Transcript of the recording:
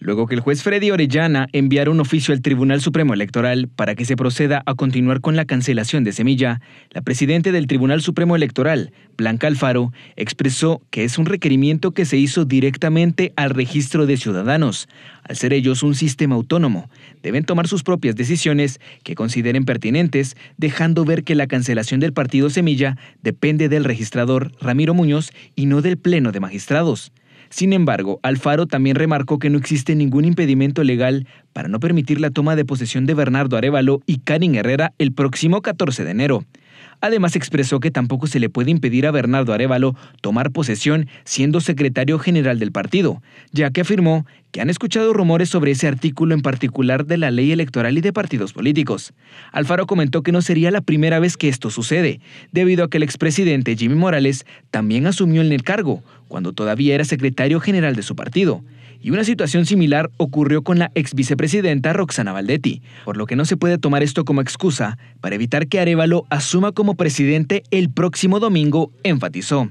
luego que el juez Freddy Orellana enviara un oficio al Tribunal Supremo Electoral para que se proceda a continuar con la cancelación de Semilla, la presidenta del Tribunal Supremo Electoral, Blanca Alfaro, expresó que es un requerimiento que se hizo directamente al registro de ciudadanos. Al ser ellos un sistema autónomo, deben tomar sus propias decisiones que consideren pertinentes, dejando ver que la cancelación del partido Semilla depende del registrador Ramiro Muñoz y no del Pleno de Magistrados. Sin embargo, Alfaro también remarcó que no existe ningún impedimento legal para no permitir la toma de posesión de Bernardo Arevalo y Karin Herrera el próximo 14 de enero. Además expresó que tampoco se le puede impedir a Bernardo Arevalo tomar posesión siendo secretario general del partido, ya que afirmó que han escuchado rumores sobre ese artículo en particular de la ley electoral y de partidos políticos. Alfaro comentó que no sería la primera vez que esto sucede, debido a que el expresidente Jimmy Morales también asumió en el cargo, cuando todavía era secretario general de su partido. Y una situación similar ocurrió con la ex vicepresidenta Roxana Valdetti, por lo que no se puede tomar esto como excusa para evitar que Arevalo asuma como presidente el próximo domingo, enfatizó.